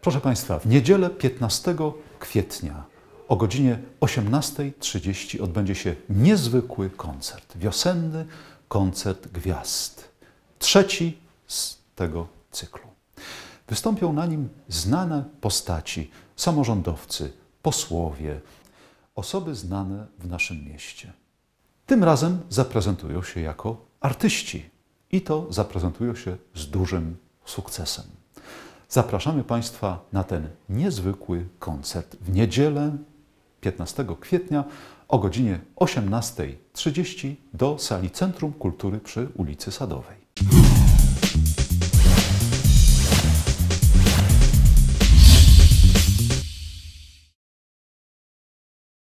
Proszę Państwa, w niedzielę 15 kwietnia o godzinie 18.30 odbędzie się niezwykły koncert, wiosenny koncert gwiazd, trzeci z tego cyklu. Wystąpią na nim znane postaci, samorządowcy, posłowie, osoby znane w naszym mieście. Tym razem zaprezentują się jako artyści i to zaprezentują się z dużym sukcesem. Zapraszamy Państwa na ten niezwykły koncert w niedzielę 15 kwietnia o godzinie 18.30 do sali Centrum Kultury przy ulicy Sadowej.